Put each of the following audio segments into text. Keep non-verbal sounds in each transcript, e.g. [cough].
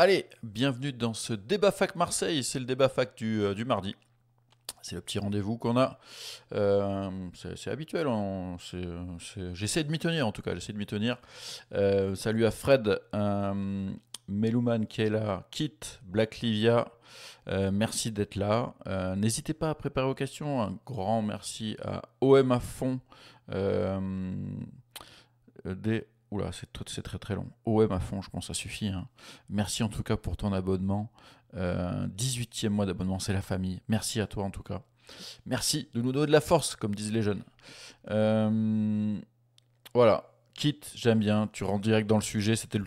Allez, bienvenue dans ce débat fac Marseille, c'est le débat fac du, euh, mardi. C'est le petit rendez-vous qu'on a. Euh, c'est habituel. J'essaie de m'y tenir en tout cas. J'essaie de m'y tenir. Euh, salut à Fred, Melouman qui est là, Kit, Black Livia. merci d'être là. N'hésitez pas à préparer vos questions. Un grand merci à OM à fond. des Oula, c'est très, très long. OM à fond, je pense, ça suffit. Hein. Merci en tout cas pour ton abonnement. 18e euh, mois d'abonnement, c'est la famille. Merci à toi en tout cas. Merci de nous donner de la force, comme disent les jeunes. Euh, voilà, quitte, j'aime bien. Tu rentres direct dans le sujet. C'était le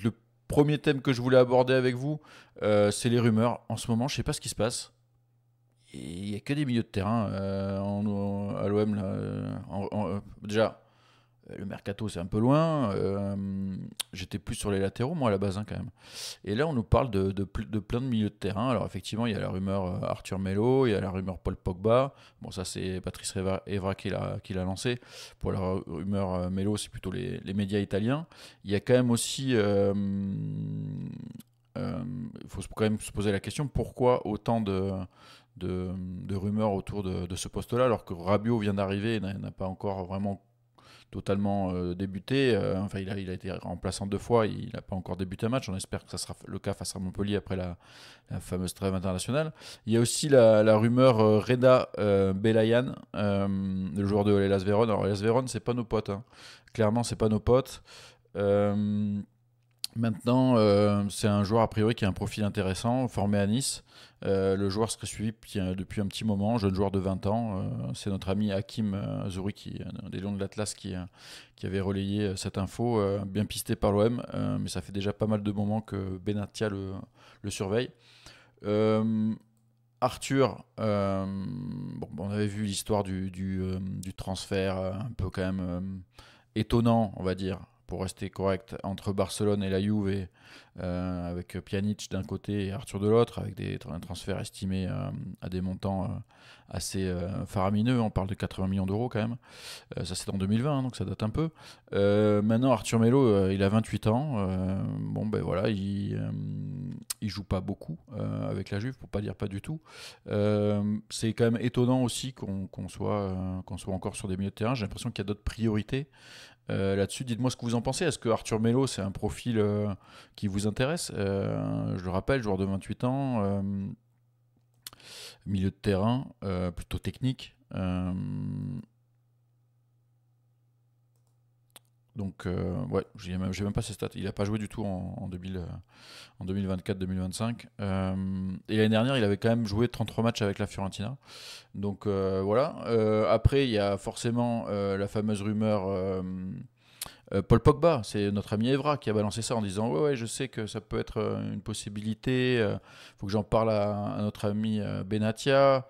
premier thème que je voulais aborder avec vous. Euh, c'est les rumeurs. En ce moment, je ne sais pas ce qui se passe. Il n'y a que des milieux de terrain à l'OM. déjà, euh, le mercato, c'est un peu loin. Euh, j'étais plus sur les latéraux, moi, à la base, hein, quand même. Et là, on nous parle de, plein de milieux de terrain. Alors, effectivement, il y a la rumeur euh, Arthur Mello, il y a la rumeur Paul Pogba. Bon, ça, c'est Patrice Evra qui l'a lancé. Pour la rumeur Mello, c'est plutôt les, médias italiens. Il y a quand même aussi. il faut quand même se poser la question pourquoi autant de, rumeurs autour de, de ce poste-là alors que Rabiot vient d'arriver et n'a pas encore vraiment totalement euh, débuté. Euh, enfin, il a, été remplaçant deux fois, il n'a pas encore débuté un match. On espère que ça sera le cas face à Montpellier après la, fameuse trêve internationale. Il y a aussi la, rumeur euh, Reda Belayan, le joueur de Lelas Véron. Alors, Las Véron, c'est pas nos potes. clairement hein. Clairement, c'est pas nos potes. Maintenant, euh, c'est un joueur a priori qui a un profil intéressant, formé à Nice. Euh, le joueur serait suivi euh, depuis un petit moment, jeune joueur de 20 ans. c'est notre ami Hakim Zouri, qui, des Lions de l'Atlas, qui, avait relayé cette info, bien pisté par l'OM. mais ça fait déjà pas mal de moments que Benatia le, surveille. Arthur, on avait vu l'histoire du, transfert un peu quand même étonnant, on va dire, pour rester correct, entre Barcelone et la Juve, euh, avec Pjanic d'un côté et Arthur de l'autre, avec des transferts estimés euh, à des montants euh, assez faramineux. On parle de 80 millions d'euros quand même. ça, c'est en hein, 2020, donc ça date un peu. maintenant, Arthur Melo, il a 28 ans. bon, ben voilà, il, il joue pas beaucoup avec la Juve, pour pas dire pas du tout. c'est quand même étonnant aussi qu'on soit, qu'on soit encore sur des milieux de terrain. J'ai l'impression qu'il y a d'autres priorités. Euh, là-dessus, dites-moi ce que vous en pensez. Est-ce que Arthur Mello, c'est un profil euh, qui vous intéresse euh, Je le rappelle, joueur de 28 ans, milieu de terrain, plutôt technique. Donc, euh, ouais, je même, même pas ses stats. Il n'a pas joué du tout en, en, 2024-2025. Euh, euh, et l'année dernière, il avait quand même joué 33 matchs avec la Fiorentina. Donc, voilà. après, il y a forcément la fameuse rumeur. Paul Pogba, c'est notre ami Evra qui a balancé ça en disant ouais, ouais je sais que ça peut être une possibilité, il faut que j'en parle à, à, notre ami Benatia.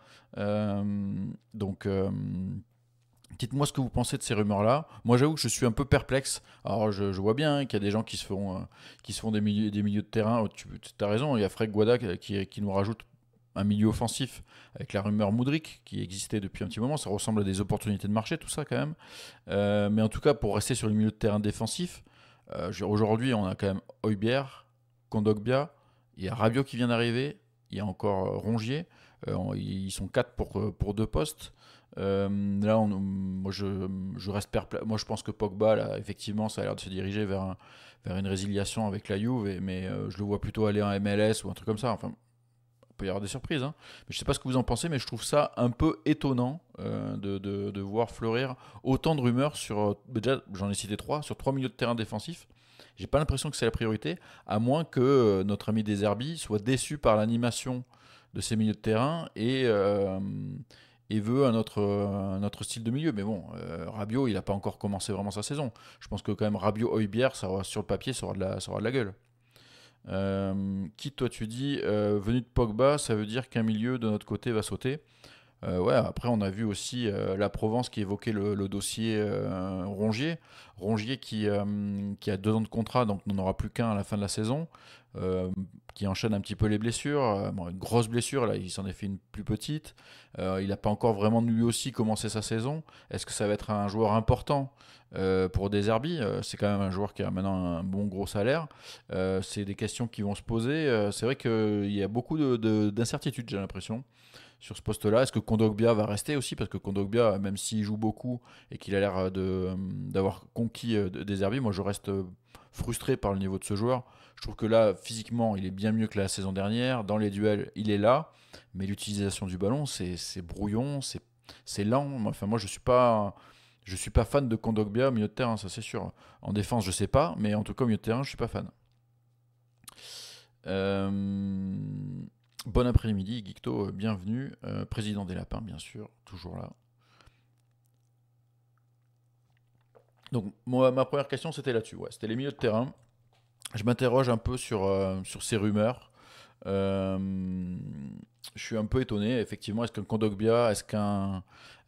donc Dites-moi ce que vous pensez de ces rumeurs-là. Moi, j'avoue que je suis un peu perplexe. Alors, je, vois bien qu'il y a des gens qui se font, euh, qui se des, milieux, des milieux de terrain. Oh, tu as raison, il y a Fred Guada qui, nous rajoute un milieu offensif avec la rumeur Moudric qui existait depuis un petit moment. Ça ressemble à des opportunités de marché, tout ça quand même. Euh, mais en tout cas, pour rester sur le milieu de terrain défensif, euh, aujourd'hui, on a quand même Oiber, Kondogbia, il y a Rabiot qui vient d'arriver, il y a encore Rongier. Euh, ils sont quatre pour, euh, pour deux postes. Euh, là, moi, je, je reste Moi, je pense que Pogba, effectivement, ça a l'air de se diriger vers, vers une résiliation avec la Juve, mais je le vois plutôt aller en MLS ou un truc comme ça. Enfin, il peut y avoir des surprises. Hein. Mais je sais pas ce que vous en pensez, mais je trouve ça un peu étonnant de, de, voir fleurir autant de rumeurs sur. Déjà, j'en ai cité trois, sur trois milieux de terrain défensifs. J'ai pas l'impression que c'est la priorité, à moins que notre ami Deserbi soit déçu par l'animation de ses milieux de terrain et, euh, et veut un autre, style de milieu. Mais bon, euh, Rabio, il n'a pas encore commencé vraiment sa saison. Je pense que quand même Rabio oybière ça sur le papier, ça aura de la, de la gueule. Euh, qui toi tu dis venu de Pogba, ça veut dire qu'un milieu de notre côté va sauter. ouais, après, on a vu aussi la Provence qui évoquait le, dossier Rongier. Rongier qui, qui, a deux ans de contrat, donc n'en aura plus qu'un à la fin de la saison qui enchaîne un petit peu les blessures. Euh, une grosse blessure, là, il s'en est fait une plus petite. Euh, il n'a pas encore vraiment lui aussi commencé sa saison. Est-ce que ça va être un joueur important euh, pour Deserbi C'est quand même un joueur qui a maintenant un bon gros salaire. c'est des questions qui vont se poser. c'est vrai qu'il y a beaucoup d'incertitudes, j'ai l'impression. Sur ce poste-là, est-ce que Kondogbia va rester aussi Parce que Kondogbia, même s'il joue beaucoup et qu'il a l'air d'avoir conquis Deserbi, moi je reste frustré par le niveau de ce joueur. Je trouve que là, physiquement, il est bien mieux que la saison dernière. Dans les duels, il est là. Mais l'utilisation du ballon, c'est brouillon, c'est lent. Enfin, moi, je ne suis pas. fan de Kondogbia au milieu de terrain, ça c'est sûr. En défense, je ne sais pas, mais en tout cas au milieu de terrain, je ne suis pas fan. Euh, bon après-midi, Guicto, euh, bienvenue. Euh, président des Lapins, bien sûr, toujours là. Donc, ma première question, c'était là-dessus. c'était les milieux de terrain je m'interroge un peu sur, euh, sur ces rumeurs. Euh, je suis un peu étonné, effectivement. Est-ce qu'un Kondogbia, est-ce qu'un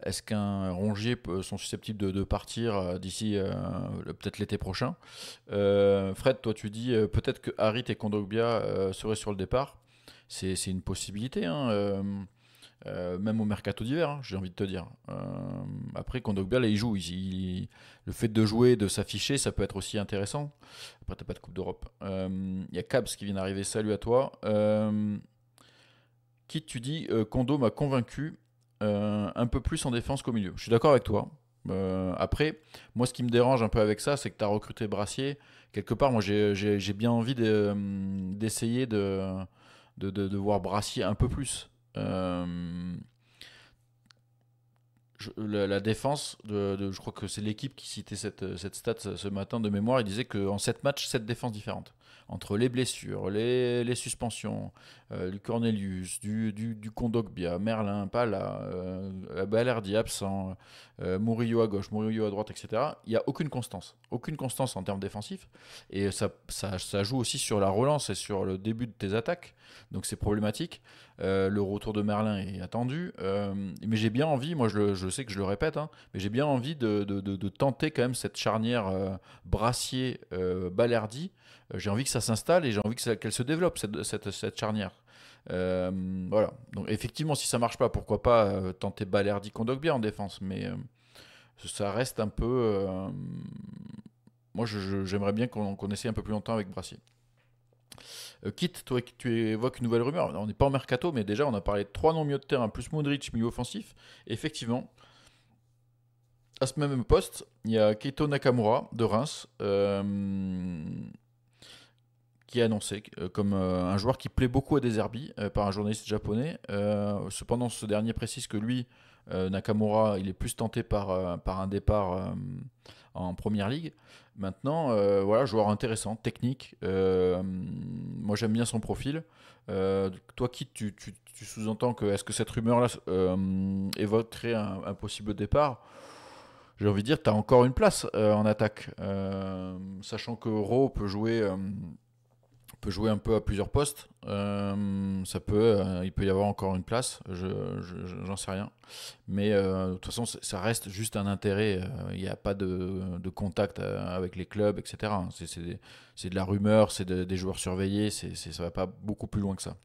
est-ce qu'un Rongier sont susceptibles de, partir euh, d'ici peut-être l'été prochain Fred, toi tu dis peut-être que Harit et Kondogbia seraient sur le départ. C'est une possibilité. Hein, euh, même au mercato d'hiver, hein, j'ai envie de te dire. Euh, après, Kondogbia, là, il joue. le fait de jouer, de s'afficher, ça peut être aussi intéressant. Après, t'as pas de Coupe d'Europe. Il euh, y a Cabs qui vient d'arriver. Salut à toi. Euh, qui tu dis Kondo m'a convaincu un peu plus en défense qu'au milieu. Je suis d'accord avec toi. après, moi, ce qui me dérange un peu avec ça, c'est que tu as recruté Brassier. Quelque part, moi, j'ai bien envie d'essayer de voir Brassier un peu plus. Euh, la, défense, de, je crois que c'est l'équipe qui citait cette, cette stat ce, matin de mémoire, il disait qu'en 7 matchs, 7 défenses différentes entre les blessures, les, suspensions, euh, le Cornelius, du, du, Merlin, pas là, euh, Balerdi absent, euh, Murillo à gauche, Murillo à droite, etc. Il n'y a aucune constance, aucune constance en termes défensifs. Et ça, ça, joue aussi sur la relance et sur le début de tes attaques. Donc c'est problématique. Euh, le retour de Merlin est attendu. mais j'ai bien envie, moi je, je, sais que je le répète, hein, mais j'ai bien envie de, de, de, tenter quand même cette charnière Brassier-Balerdi euh, j'ai envie que ça s'installe et j'ai envie qu'elle se développe, cette, cette, charnière. Euh, voilà. Donc, effectivement, si ça marche pas, pourquoi pas euh, tenter Balerdi bien en défense, mais ça reste un peu. moi, j'aimerais bien qu'on essaye un peu plus longtemps avec Brassier. Kit toi, tu évoques une nouvelle rumeur. On n'est pas en mercato, mais déjà, on a parlé de trois noms milieu de terrain plus Modric milieu offensif. Effectivement, à ce même poste, il y a Keito Nakamura de Reims qui est annoncé euh, comme euh, un joueur qui plaît beaucoup à des Deserbi euh, par un journaliste japonais. cependant, ce dernier précise que lui, Nakamura, il est plus tenté par, par un départ en première ligue. Maintenant, voilà, joueur intéressant, technique. moi, j'aime bien son profil. toi, qui tu, sous-entends que est-ce que cette rumeur-là évoquerait un, un, possible départ J'ai envie de dire, tu as encore une place en attaque. sachant que Ro peut jouer peut jouer un peu à plusieurs postes. Euh, ça peut, euh, il peut y avoir encore une place, je j'en sais rien. Mais euh, de toute façon, ça reste juste un intérêt. Il n'y a pas de, contact avec les clubs, etc. C'est de la rumeur, c'est des joueurs surveillés, c'est ça va pas beaucoup plus loin que ça.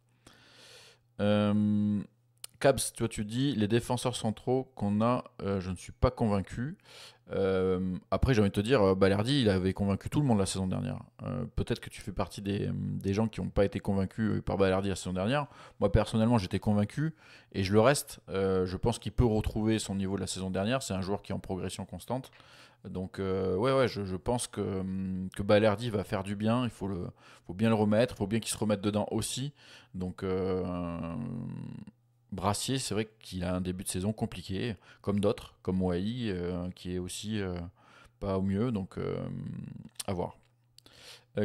Caps, toi tu dis, les défenseurs centraux qu'on a, je ne suis pas convaincu. Euh, après, j'ai envie de te dire, euh, Balerdi, il avait convaincu tout le monde la saison dernière. Euh, peut-être que tu fais partie des, gens qui n'ont pas été convaincus par Balerdi la saison dernière. Moi, personnellement, j'étais convaincu et je le reste. je pense qu'il peut retrouver son niveau de la saison dernière. C'est un joueur qui est en progression constante. Donc, ouais, ouais, je, pense que, hum, que Balerdi va faire du bien. Il faut, faut bien le remettre. Il faut bien qu'il se remette dedans aussi. Donc, Brassier, c'est vrai qu'il a un début de saison compliqué, comme d'autres, comme Wai, euh, qui est aussi euh, pas au mieux, donc euh, à voir.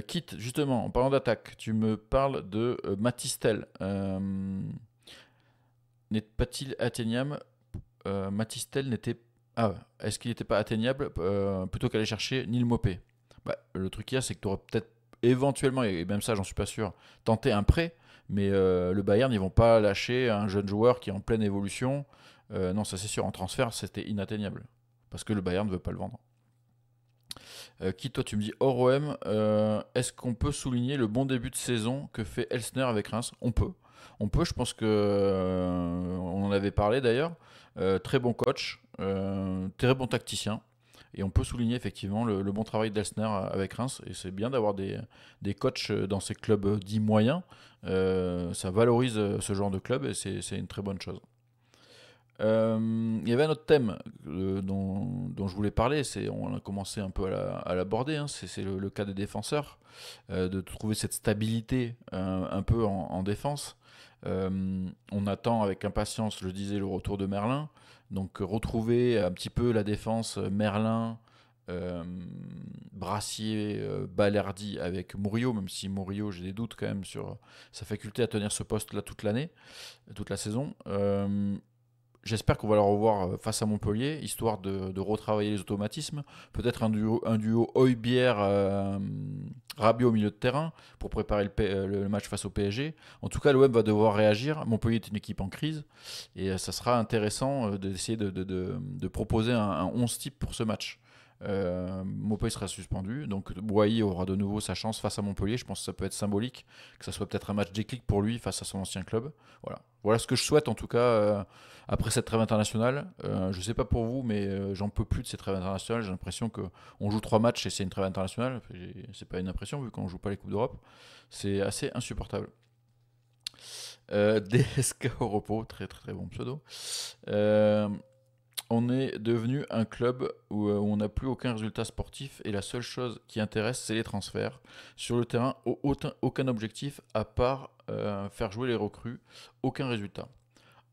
Kit, justement, en parlant d'attaque, tu me parles de Matistel. n'est pas atteignable Matistel n'était ah, est-ce qu'il n'était pas atteignable plutôt qu'aller chercher Nil Mopé bah, Le truc qu'il c'est que tu aurais peut-être éventuellement, et même ça j'en suis pas sûr, tenté un prêt mais euh, le Bayern, ils vont pas lâcher un jeune joueur qui est en pleine évolution. Euh, non, ça c'est sûr, en transfert, c'était inatteignable. Parce que le Bayern ne veut pas le vendre. Euh, qui toi tu me dis hors est-ce qu'on peut souligner le bon début de saison que fait Elsner avec Reims On peut. On peut, je pense que on en avait parlé d'ailleurs. très bon coach, très bon tacticien. Et on peut souligner effectivement le, bon travail d'Elsner avec Reims. Et c'est bien d'avoir des, coachs dans ces clubs dits moyens. Euh, ça valorise ce genre de club et c'est une très bonne chose. Euh, il y avait un autre thème euh, dont, je voulais parler, on a commencé un peu à l'aborder, hein. c'est le, cas des défenseurs, de trouver cette stabilité un peu en, en défense. on attend avec impatience, je disais, le retour de Merlin. Donc euh, retrouver un petit peu la défense euh, Merlin, euh, Brassier, avec Murillo, même si Murillo, j'ai des doutes quand même sur sa faculté à tenir ce poste-là toute l'année, toute la saison. J'espère qu'on va le revoir euh, face à Montpellier, histoire de, retravailler les automatismes. Peut-être un duo, un duo euh, au milieu de terrain pour préparer le, euh, match face au PSG. En tout cas, l'OM va devoir réagir. Montpellier est une équipe en crise et ça sera intéressant d'essayer de, proposer un, un 11 type pour ce match. Euh, sera suspendu. Donc Boailly aura de nouveau sa chance face à Montpellier. Je pense que ça peut être symbolique, que ça soit peut-être un match déclic pour lui face à son ancien club. Voilà, voilà ce que je souhaite en tout cas euh, après cette trêve internationale. Euh, je ne sais pas pour vous, mais euh, j'en peux plus de cette trêve internationale. J'ai l'impression que qu'on joue trois matchs et c'est une trêve internationale. C'est pas une impression vu qu'on joue pas les Coupes d'Europe. C'est assez insupportable. DSK au repos, très très très bon pseudo on est devenu un club euh, où, on n'a plus aucun résultat sportif et la seule chose qui intéresse, c'est les transferts. Sur le terrain, aucun, objectif à part euh, faire jouer les recrues, aucun résultat.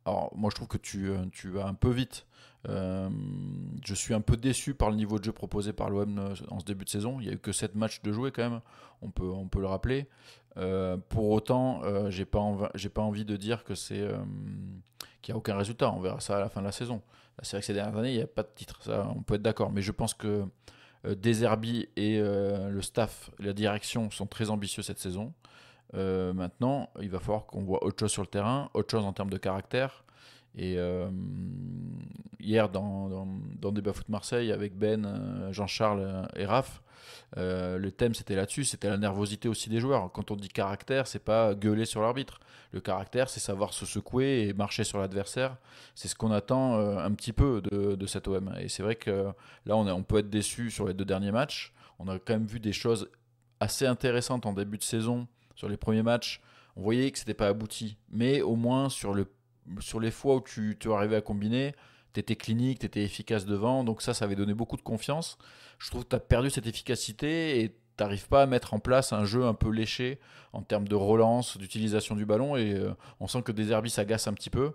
Alors moi je trouve que tu, euh, vas un peu vite. je suis un peu déçu par le niveau de jeu proposé par l'OM en ce début de saison. Il n'y a eu que 7 matchs de jouer quand même, on peut, on peut le rappeler. pour autant, j'ai pas, pas, envie de dire que c'est qu'il n'y a aucun résultat. On verra ça à la fin de la saison. Bah, c'est vrai que ces dernières années, il n'y a pas de titre, ça, on peut être d'accord. Mais je pense que euh, Deserbi et euh, le staff, la direction sont très ambitieux cette saison. Euh, maintenant, il va falloir qu'on voit autre chose sur le terrain, autre chose en termes de caractère, et euh, hier, dans, dans, dans, Débat Foot Marseille, avec Ben, euh, Jean-Charles euh, et Raph, le thème c'était là-dessus, c'était la nervosité aussi des joueurs. Quand on dit caractère, c'est pas gueuler sur l'arbitre. Le caractère, c'est savoir se secouer et marcher sur l'adversaire. C'est ce qu'on attend un petit peu de, de cet OM. Et c'est vrai que là, on, on peut être déçu sur les deux derniers matchs. On a quand même vu des choses assez intéressantes en début de saison sur les premiers matchs. On voyait que c'était pas abouti, mais au moins sur le sur les fois où tu, tu arrivé à combiner, tu étais clinique, tu étais efficace devant, donc ça, ça avait donné beaucoup de confiance. Je trouve que tu as perdu cette efficacité et Narrive pas à mettre en place un jeu un peu léché en termes de relance, d'utilisation du ballon. Et euh, on sent que Deserbi s'agace un petit peu.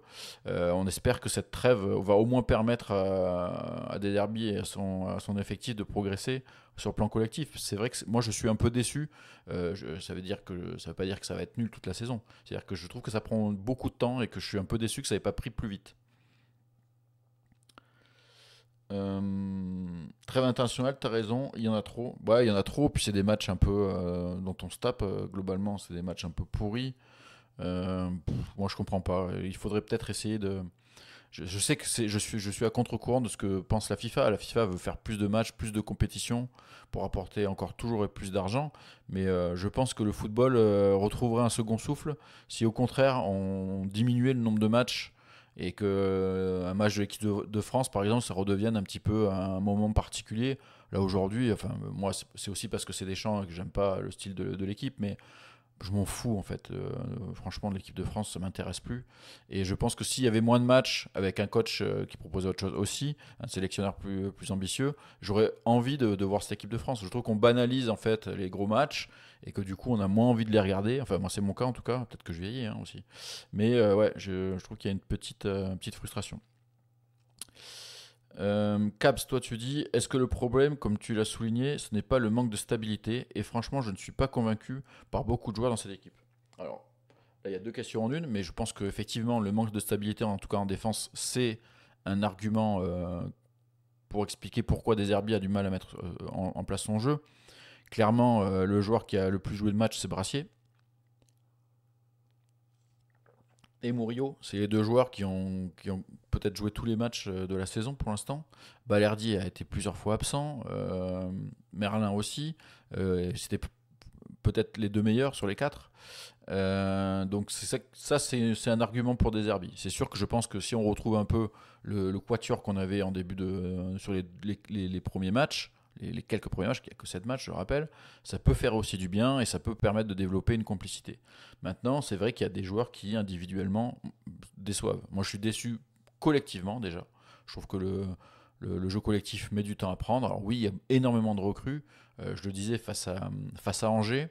Euh, on espère que cette trêve va au moins permettre à, des Deserbi et à son, son, effectif de progresser sur le plan collectif. C'est vrai que moi, je suis un peu déçu. Euh, ça veut veut pas dire que ça va être nul toute la saison. C'est-à-dire que je trouve que ça prend beaucoup de temps et que je suis un peu déçu que ça n'ait pas pris plus vite. Euh, Très intentionnel, tu as raison, il y en a trop. Ouais, il y en a trop, puis c'est des matchs un peu euh, dont on se tape euh, globalement, c'est des matchs un peu pourris. moi, je comprends pas. Il faudrait peut-être essayer de. Je, sais que je suis, je suis à contre-courant de ce que pense la FIFA. La FIFA veut faire plus de matchs, plus de compétitions pour apporter encore toujours plus d'argent. Mais je pense que le football retrouverait un second souffle si, au contraire, on diminuait le nombre de matchs et que euh, un match de l'équipe de, France, par exemple, ça redevienne un petit peu un moment particulier. Là aujourd'hui, enfin moi c'est aussi parce que c'est des champs que j'aime pas le style de l'équipe, mais je m'en fous en fait. Euh, franchement, l'équipe de France, ça m'intéresse plus. Et je pense que s'il y avait moins de matchs avec un coach euh, qui proposait autre chose aussi, un sélectionneur plus, ambitieux, j'aurais envie de, voir cette équipe de France. Je trouve qu'on banalise en fait les gros matchs et que du coup, on a moins envie de les regarder. Enfin, moi, c'est mon cas en tout cas. Peut-être que je vieillis hein, aussi. Mais euh, ouais, je, trouve qu'il y a une petite, petite frustration. Euh, Caps toi tu dis, est-ce que le problème, comme tu l'as souligné, ce n'est pas le manque de stabilité Et franchement, je ne suis pas convaincu par beaucoup de joueurs dans cette équipe. Alors, là, il y a deux questions en une, mais je pense qu'effectivement, le manque de stabilité, en tout cas en défense, c'est un argument euh, pour expliquer pourquoi Deserbi a du mal à mettre euh, en, place son jeu. Clairement, le joueur qui a le plus joué de match, c'est Brassier. et Murillo, c'est les deux joueurs qui ont, ont peut-être joué tous les matchs euh, de la saison pour l'instant. Balerdi a été plusieurs fois absent, euh, Merlin aussi. Euh, c'était peut-être les deux meilleurs sur les quatre. donc ça, ça c'est un argument pour des Herbie. C'est sûr que je pense que si on retrouve un peu le, quatuor qu'on avait en début de, sur les premiers matchs, les, quelques premiers matchs, qu'il n'y a que 7 matchs, je le rappelle, ça peut faire aussi du bien et ça peut permettre de développer une complicité. Maintenant, c'est vrai qu'il y a des joueurs qui individuellement déçoivent. Moi, je suis déçu collectivement déjà. Je trouve que le, jeu collectif met du temps à prendre. Alors oui, il y a énormément de recrues. Euh, je le disais face à, Angers,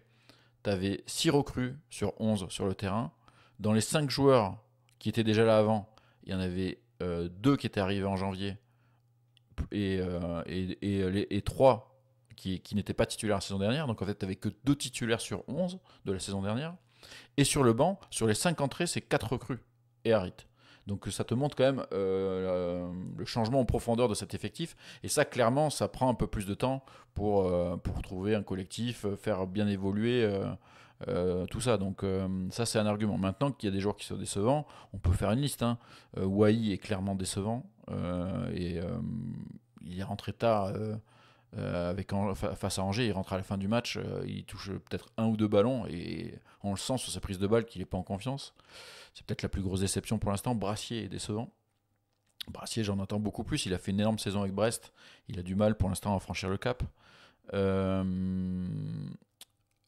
tu avais 6 recrues sur 11 sur le terrain. Dans les 5 joueurs qui étaient déjà là avant, il y en avait euh, deux qui étaient arrivés en janvier et, euh, euh, les, et 3 qui, n'étaient pas titulaires la saison dernière. Donc en fait, tu n'avais que deux titulaires sur 11 de la saison dernière. Et sur le banc, sur les 5 entrées, c'est 4 recrues et Harit. Donc ça te montre quand même euh, le changement en profondeur de cet effectif. Et ça, clairement, ça prend un peu plus de temps pour, pour trouver un collectif, faire bien évoluer tout ça. Donc ça, c'est un argument. Maintenant qu'il y a des joueurs qui sont décevants, on peut faire une liste. Hein. est clairement décevant. Euh, et euh, il est rentré tard. Euh, avec face à Angers, il rentre à la fin du match, il touche peut-être un ou deux ballons et on le sent sur sa prise de balle qu'il n'est pas en confiance. C'est peut-être la plus grosse déception pour l'instant. Brassier est décevant. Brassier, j'en entends beaucoup plus. Il a fait une énorme saison avec Brest. Il a du mal pour l'instant à franchir le cap.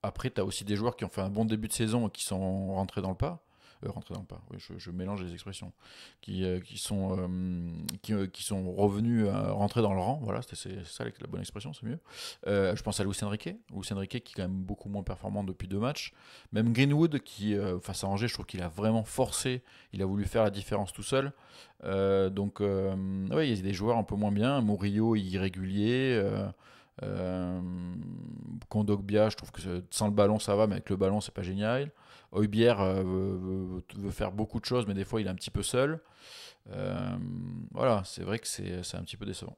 Après, tu as aussi des joueurs qui ont fait un bon début de saison et qui sont rentrés dans le pas. Euh, rentrer dans le pas. je, mélange les expressions qui, sont euh, qui, sont euh, revenus rentrer dans le rang. Voilà, c'est ça la, bonne expression, c'est mieux. je pense à Luis Enrique, qui est quand même beaucoup moins performant depuis deux matchs. Même Greenwood qui face à Angers, je trouve qu'il a vraiment forcé, il a voulu faire la différence tout seul. donc oui, il y a des joueurs un peu moins bien, Murillo irrégulier. Euh, Kondogbia, je trouve que sans le ballon ça va, mais avec le ballon c'est pas génial. Oybière euh, veut, faire beaucoup de choses, mais des fois il est un petit peu seul. Euh, voilà, c'est vrai que c'est un petit peu décevant.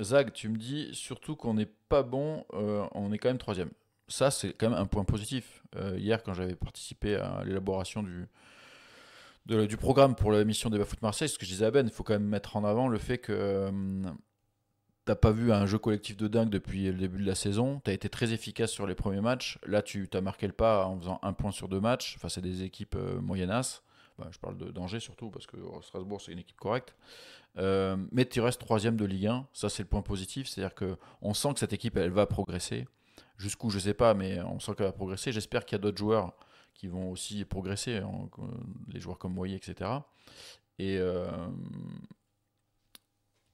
Zag, tu me dis surtout qu'on n'est pas bon, on est quand même troisième. Ça, c'est quand même un point positif. hier, quand j'avais participé à l'élaboration du, du programme pour la mission des Bafoot Marseille, ce que je disais à Ben, il faut quand même mettre en avant le fait que tu euh, t'as pas vu un jeu collectif de dingue depuis le début de la saison. Tu as été très efficace sur les premiers matchs. Là, tu as marqué le pas en faisant un point sur deux matchs face à des équipes euh, moyennes bah, je parle de danger surtout, parce que oh, Strasbourg, c'est une équipe correcte. Euh, mais tu restes troisième de Ligue 1. Ça, c'est le point positif. C'est-à-dire qu'on sent que cette équipe, elle va progresser. Jusqu'où, je sais pas, mais on sent qu'elle va progresser. J'espère qu'il y a d'autres joueurs qui vont aussi progresser, hein, les joueurs comme Moyer, etc. Et, euh,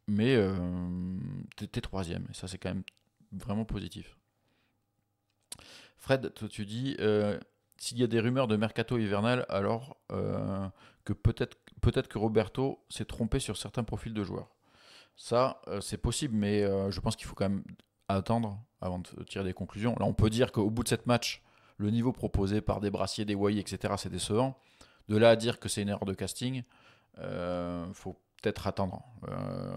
mais euh, tu es troisième, et ça c'est quand même vraiment positif. Fred, tu dis, euh, s'il y a des rumeurs de mercato hivernal, alors que peut-être peut que Roberto s'est trompé sur certains profils de joueurs. Ça, c'est possible, mais je pense qu'il faut quand même attendre avant de tirer des conclusions. Là, on peut dire qu'au bout de cette match, le niveau proposé par des brassiers, des Wai, etc., c'est décevant. De là à dire que c'est une erreur de casting, euh, faut peut-être attendre. Euh,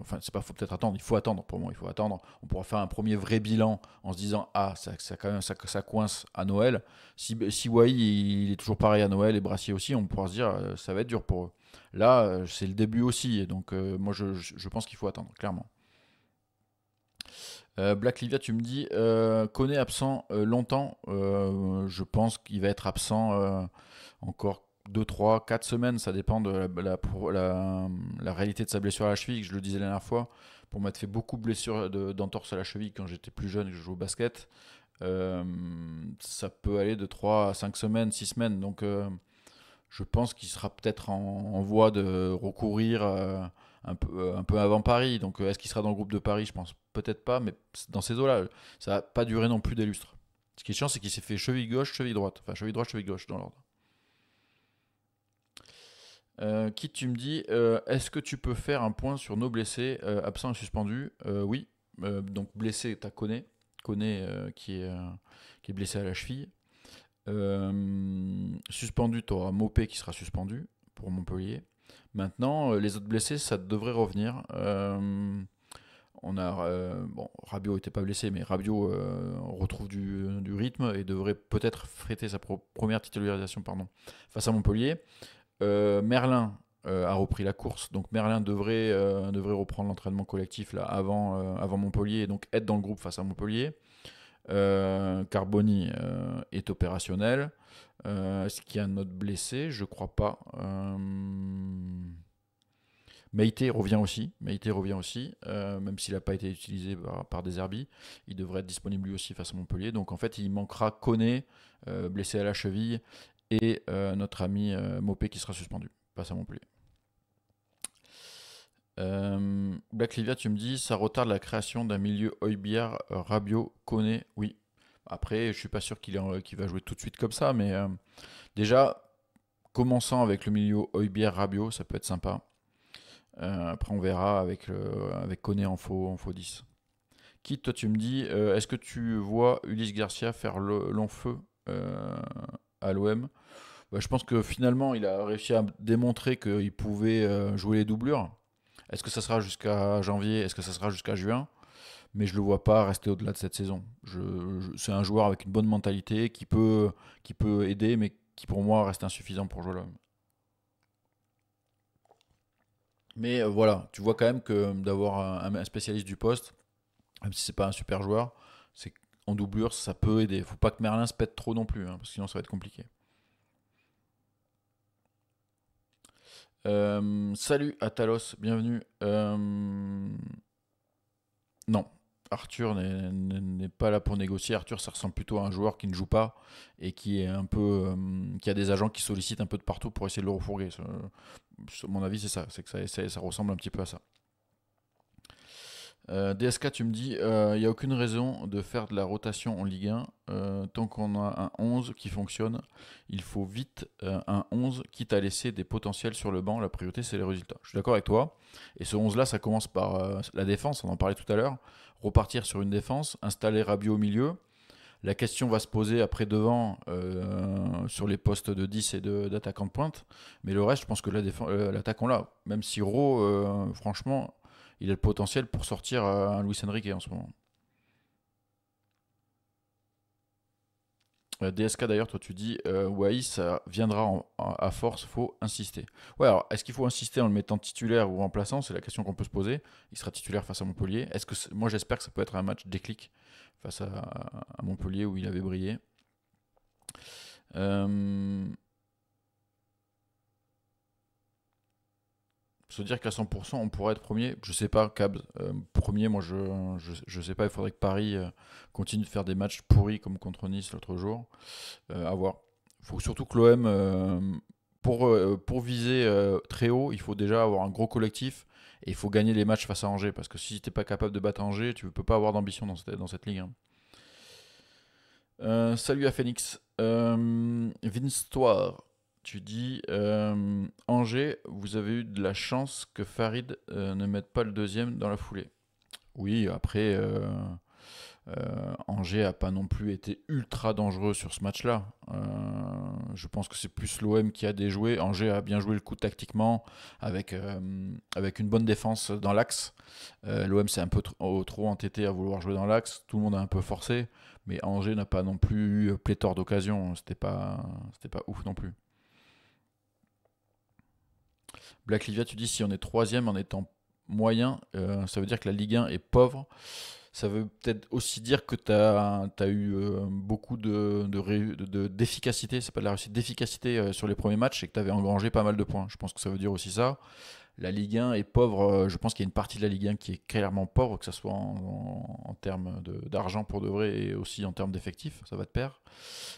enfin, c'est pas faut peut-être attendre, il faut attendre pour moi, il faut attendre. On pourra faire un premier vrai bilan en se disant ah ça, quand même ça, ça coince à Noël. Si si Wai, il est toujours pareil à Noël et Brassier aussi, on pourra se dire euh, ça va être dur pour eux. Là, euh, c'est le début aussi, donc moi je pense qu'il faut attendre clairement. Euh, Black Livia, tu me dis, euh, connaît absent euh, longtemps. Euh, je pense qu'il va être absent encore 2, 3, 4 semaines. Ça dépend de la, la, réalité de sa blessure à la cheville, je le disais la dernière fois. Pour m'être fait beaucoup de blessures d'entorse à la cheville quand j'étais plus jeune et que je jouais au basket. ça peut aller de 3 à 5 semaines, 6 semaines. Donc je pense qu'il sera peut-être en, en, voie de recourir un peu, euh, un peu avant Paris. Donc euh, est-ce qu'il sera dans le groupe de Paris Je pense peut-être pas, mais dans ces eaux-là, ça n'a pas duré non plus des lustres. Ce qui est chiant, c'est qu'il s'est fait cheville gauche, cheville droite. Enfin, cheville droite, cheville gauche dans l'ordre. Euh, qui tu me dis, est-ce que tu peux faire un point sur nos blessés, absents et suspendus Oui, donc blessé, t'as Conné. Conné qui, est, qui est blessé à la cheville. suspendu, tu auras Mopé qui sera suspendu pour Montpellier. Maintenant, euh, les autres blessés, ça devrait revenir. Euh, on a, euh, bon, Rabiot n'était pas blessé, mais Rabiot retrouve du, rythme et devrait peut-être fréter sa première titularisation pardon, face à Montpellier. Merlin, a repris la course. Donc Merlin devrait, devrait reprendre l'entraînement collectif là, avant, avant Montpellier et donc être dans le groupe face à Montpellier. Euh, Carboni euh, est opérationnel. Euh, est-ce qu'il y a un autre blessé Je crois pas. Meite revient aussi, revient aussi même s'il n'a pas été utilisé par, des Herbis, il devrait être disponible lui aussi face à Montpellier. Donc en fait, il manquera Koné, blessé à la cheville, et notre ami Mopé qui sera suspendu face à Montpellier. Euh, Black Livia, tu me dis, ça retarde la création d'un milieu Oibier, Rabio, Koné. Oui. Après, je suis pas sûr qu'il va jouer tout de suite comme ça, mais euh, déjà, commençant avec le milieu Oibier, Rabio, ça peut être sympa. Euh, après, on verra avec, le, avec en faux, en 10. Kit, toi, tu me dis, est-ce que tu vois Ulysse Garcia faire le, long feu à l'OM bah, Je pense que finalement, il a réussi à démontrer qu'il pouvait jouer les doublures est-ce que ça sera jusqu'à janvier Est-ce que ça sera jusqu'à juin mais je le vois pas rester au-delà de cette saison. Je, c'est un joueur avec une bonne mentalité qui peut, qui peut aider, mais qui pour moi reste insuffisant pour jouer l'homme. Mais euh, voilà, tu vois quand même que d'avoir un, spécialiste du poste, même si ce n'est pas un super joueur, c'est en doublure, ça peut aider. Faut pas que Merlin se pète trop non plus, hein, parce que sinon ça va être compliqué. Euh, salut Atalos bienvenue. Euh, non, Arthur n'est pas là pour négocier. Arthur, ça ressemble plutôt à un joueur qui ne joue pas et qui est un peu, euh, qui a des agents qui sollicitent un peu de partout pour essayer de le refourguer. Mon avis, c'est ça, c'est que ça, ça ressemble un petit peu à ça. Euh, DSK, tu me dis, il euh, n'y a aucune raison de faire de la rotation en Ligue 1. Euh, tant qu'on a un 11 qui fonctionne, il faut vite un 11, quitte à laisser des potentiels sur le banc. La priorité, c'est les résultats. Je suis d'accord avec toi. Et ce 11-là, ça commence par la défense, on en parlait tout à l'heure. Repartir sur une défense, installer Rabiot au milieu. La question va se poser après devant sur les postes de 10 et d'attaquant de, pointe. Mais le reste, je pense que l'attaque, la on l'a. Même si Ro franchement, il a le potentiel pour sortir euh, un Luis Enrique en ce moment. Euh, DSK d'ailleurs, toi tu dis euh, ça viendra à force, faut insister. Ouais, alors est-ce qu'il faut insister en le mettant titulaire ou remplaçant C'est la question qu'on peut se poser. Il sera titulaire face à Montpellier. Est-ce que moi j'espère que ça peut être un match déclic face à, à Montpellier où il avait brillé. Euh... se dire qu'à 100%, on pourrait être premier, je sais pas, Cabs. Euh, premier, moi, je, je, sais pas, il faudrait que Paris euh, continue de faire des matchs pourris comme contre Nice l'autre jour. Euh, à voir. Il faut surtout que l'OM, pour, pour viser très haut, il faut déjà avoir un gros collectif et il faut gagner les matchs face à Angers. Parce que si tu n'es pas capable de battre Angers, tu ne peux pas avoir d'ambition dans cette, dans cette ligue. Hein. salut à Phoenix. Euh, Vince Toire. Tu dis euh, Angers, vous avez eu de la chance que Farid euh, ne mette pas le deuxième dans la foulée. Oui, après, euh, Angers a pas non plus été ultra dangereux sur ce match-là. je pense que c'est plus l'OM qui a déjoué. Angers a bien joué le coup tactiquement avec, avec une bonne défense dans l'axe. L'OM s'est un peu oh, trop, entêté à vouloir jouer dans l'axe. Tout le monde a un peu forcé. Mais Angers n'a pas non plus eu pléthore d'occasions. C'était pas, pas ouf non plus. Black Livia, tu dis si on est troisième en étant moyen, euh, ça veut dire que la Ligue 1 est pauvre. Ça veut peut-être aussi dire que tu as, eu euh, beaucoup d'efficacité, de, de, c'est pas de la réussite, d'efficacité euh, sur les premiers matchs et que tu avais engrangé pas mal de points. Je pense que ça veut dire aussi ça la Ligue 1 est pauvre. Euh, je pense qu'il y a une partie de la Ligue 1 qui est clairement pauvre, que ce soit en, termes d'argent pour de vrai et aussi en termes d'effectifs, ça va de pair.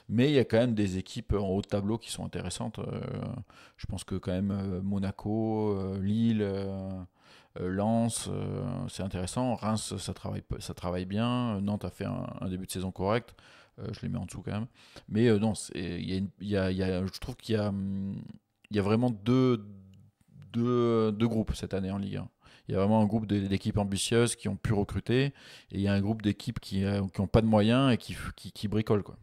Mais il y a quand même des équipes en haut de tableau qui sont intéressantes. Euh, je pense que quand même euh, Monaco, Lille, Lens, c'est intéressant. Reims, ça travaille, ça travaille bien. Nantes a fait un, début de saison correct. je les mets en dessous quand même. Mais non, je trouve qu'il y hum, il y a vraiment deux deux, groupes cette année en Ligue 1. Il y a vraiment un groupe d'équipes ambitieuses qui ont pu recruter, et il y a un groupe d'équipes qui n'ont euh, pas de moyens et qui, bricolent. Quoi.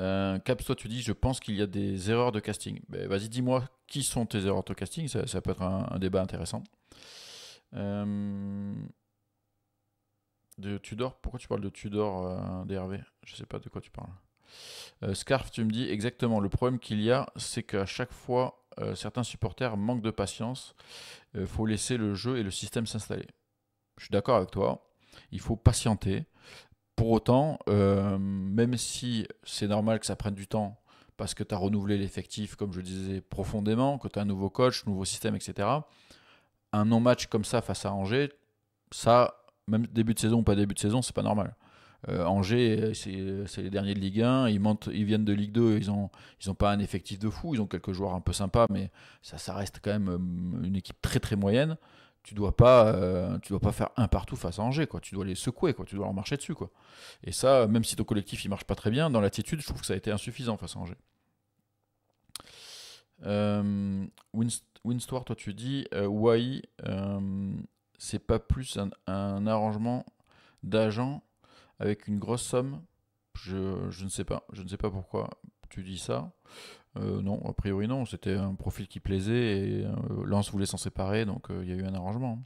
Euh, toi tu dis, je pense qu'il y a des erreurs de casting. Ben, vas-y, dis-moi, qui sont tes erreurs de casting ça, peut être un, débat intéressant. Euh, de Tudor Pourquoi tu parles de Tudor DRV Je Je sais pas de quoi tu parles. Euh, Scarf, tu me dis exactement. Le problème qu'il y a, c'est qu'à chaque fois, euh, certains supporters manquent de patience. Il euh, faut laisser le jeu et le système s'installer. Je suis d'accord avec toi. Il faut patienter. Pour autant, même si c'est normal que ça prenne du temps parce que tu as renouvelé l'effectif, comme je disais, profondément, que tu as un nouveau coach, nouveau système, etc., un non-match comme ça face à Angers, ça, même début de saison ou pas début de saison, c'est pas normal. Euh, Angers, euh, euh, c'est les derniers de Ligue 1. Ils, montent, ils viennent de Ligue 2. Ils n'ont ils ont pas un effectif de fou. Ils ont quelques joueurs un peu sympas, mais ça, reste quand même une équipe très très moyenne. Tu dois dois pas faire un partout face à Angers. Tu dois les secouer. Quoi. Tu dois leur marcher dessus. Quoi. Et ça, même si ton collectif ne marche pas très bien, dans l'attitude, je trouve que ça a été insuffisant face à Angers. Euh, toi tu dis, Wai, c'est pas plus un arrangement d'agents avec une grosse somme. Je, je, ne sais pas, je ne sais pas pourquoi tu dis ça. Euh, non, a priori non, c'était un profil qui plaisait et euh, Lance voulait s'en séparer, donc euh, il y a eu un arrangement.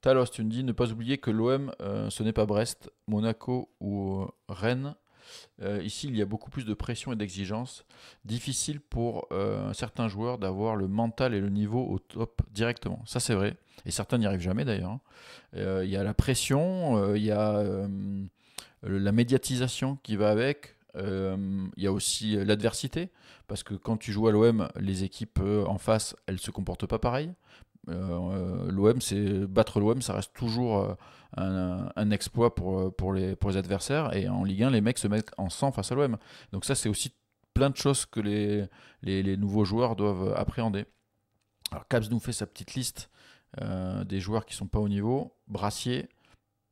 Talos, tu me dis ne pas oublier que l'OM, ce n'est pas Brest, Monaco ou Rennes. ici, il y a beaucoup plus de pression et d'exigence. Difficile pour certains joueurs d'avoir le mental et le niveau au top directement. Ça, c'est vrai. Et certains n'y arrivent jamais d'ailleurs. Hein. Il y a la pression, il y a la médiatisation qui va avec. Euh, il y a aussi euh, l'adversité, parce que quand tu joues à l'OM, les équipes euh, en face, elles se comportent pas pareil. L'OM, c'est battre l'OM, ça reste toujours un, exploit pour, pour, les, adversaires. Et en Ligue 1, les mecs se mettent en sang face à l'OM. Donc ça, c'est aussi plein de choses que les, les, nouveaux joueurs doivent appréhender. Alors Caps nous fait sa petite liste des joueurs qui sont pas au niveau. Brassier,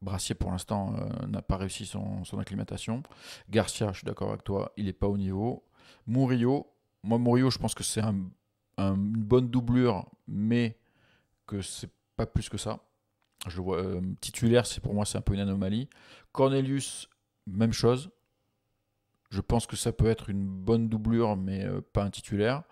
Brassier, pour l'instant, euh, n'a pas réussi son, acclimatation. Garcia, je suis d'accord avec toi, il n'est pas au niveau. Murillo, moi, Murillo, je pense que c'est une bonne doublure, mais que c'est pas plus que ça. Je vois, euh, titulaire, c'est pour moi, c'est un peu une anomalie. Cornelius, même chose. Je pense que ça peut être une bonne doublure, mais euh, pas un titulaire.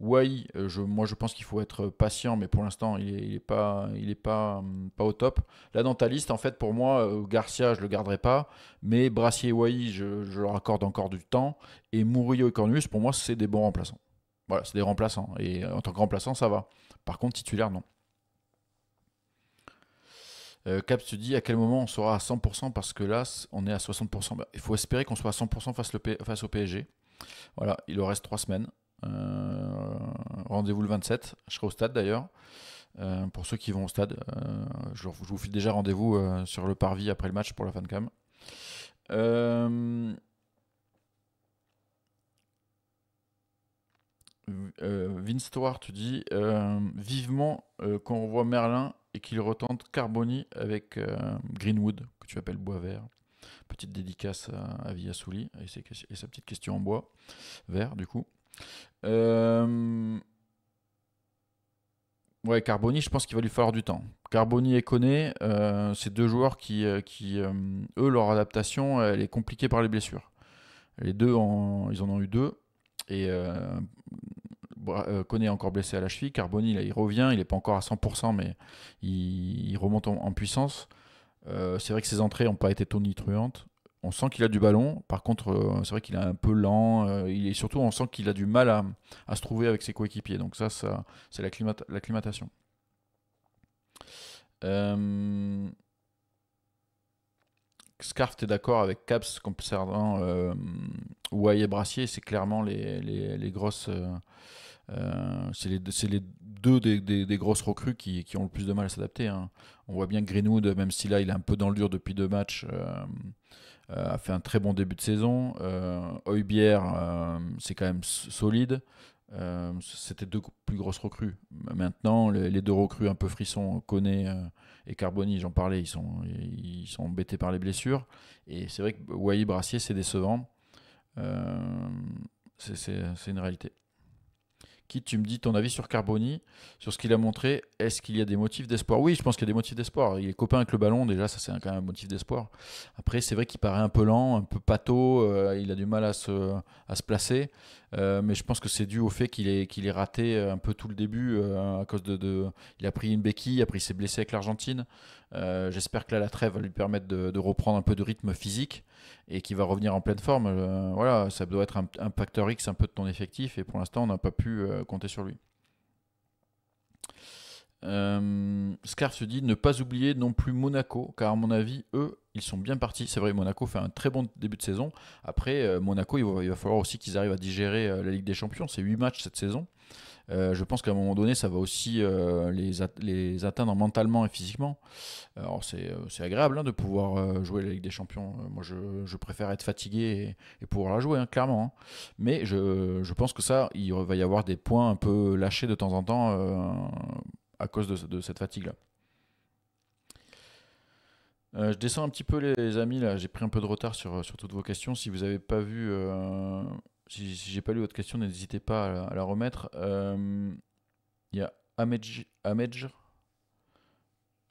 Wai, euh, je, moi je pense qu'il faut être patient, mais pour l'instant il n'est est pas, pas, hum, pas au top. La dentaliste, en fait, pour moi, euh, Garcia, je le garderai pas, mais Brassier et Wai, je, leur accorde encore du temps. Et Murillo et Cornus, pour moi, c'est des bons remplaçants. Voilà, c'est des remplaçants. Et en tant que remplaçant, ça va. Par contre, titulaire, non. Euh, Cap se dit à quel moment on sera à 100% parce que là, on est à 60%. Bah, il faut espérer qu'on soit à 100% face, au PSG. Voilà, il leur reste 3 semaines. Euh, rendez-vous le 27. Je serai au stade d'ailleurs. Euh, pour ceux qui vont au stade, je, vous fais déjà rendez-vous sur le parvis après le match pour la cam Euh, Euh, Vince Stewart dit euh, vivement euh, qu'on on voit Merlin et qu'il retente Carboni avec Greenwood, que tu appelles bois vert. Petite dédicace à, via Villasouli et, sa petite question en bois vert, du coup. Ouais, Carboni, je pense qu'il va lui falloir du temps. Carboni et Coné c'est deux joueurs qui, qui eux, leur adaptation, elle est compliquée par les blessures. Les deux, ils en ont eu deux. Et connaît euh, encore blessé à la cheville. Carboni, il revient. Il n'est pas encore à 100%, mais il, remonte en, puissance. Euh, c'est vrai que ses entrées n'ont pas été tonitruantes. On sent qu'il a du ballon. Par contre, euh, c'est vrai qu'il est un peu lent. il est, surtout, on sent qu'il a du mal à, se trouver avec ses coéquipiers. Donc ça, c'est l'acclimatation. Scarf, tu es d'accord avec Caps concernant ou et Brassier C'est clairement les grosses... Euh, c'est les, deux des, grosses recrues qui, ont le plus de mal à s'adapter. Hein. On voit bien que Greenwood, même si là il est un peu dans le dur depuis deux matchs, euh, euh, a fait un très bon début de saison. Oybière, c'est quand même solide. c'était deux plus grosses recrues. Maintenant, les, deux recrues un peu frissons, Koné et Carboni, j'en parlais, ils sont, ils sont embêtés par les blessures. Et c'est vrai que Wai Brassier, c'est décevant. c'est une réalité qui tu me dis ton avis sur Carboni, sur ce qu'il a montré. Est-ce qu'il y a des motifs d'espoir Oui, je pense qu'il y a des motifs d'espoir. Il est copain avec le ballon, déjà, ça c'est quand même un motif d'espoir. Après, c'est vrai qu'il paraît un peu lent, un peu pâteau, euh, il a du mal à se, à se placer, euh, mais je pense que c'est dû au fait qu'il est, raté un peu tout le début euh, à cause de, de, Il a pris une béquille, après il s'est blessé avec l'Argentine. Euh, j'espère que la trêve va lui permettre de, reprendre un peu de rythme physique et qu'il va revenir en pleine forme. Euh, voilà, ça doit être un, facteur X un peu de ton effectif et pour l'instant, on n'a pas pu euh, compter sur lui. Scar se dit ne pas oublier non plus Monaco, car à mon avis, eux, ils sont bien partis. C'est vrai, Monaco fait un très bon début de saison. Après, Monaco, il va falloir aussi qu'ils arrivent à digérer la Ligue des Champions. C'est 8 matchs cette saison. Euh, je pense qu'à un moment donné, ça va aussi euh, les, atteindre mentalement et physiquement. Euh, alors c'est agréable hein, de pouvoir jouer la Ligue des Champions. Moi, je, préfère être fatigué et, pouvoir la jouer, hein, clairement. Hein. Mais je, pense que ça, il va y avoir des points un peu lâchés de temps en temps à cause de, cette fatigue-là. je descends un petit peu les, amis, là j'ai pris un peu de retard sur, sur toutes vos questions. Si vous n'avez pas vu si, j'ai pas lu votre question, n'hésitez pas à, la, remettre. Il euh, y a Amedj,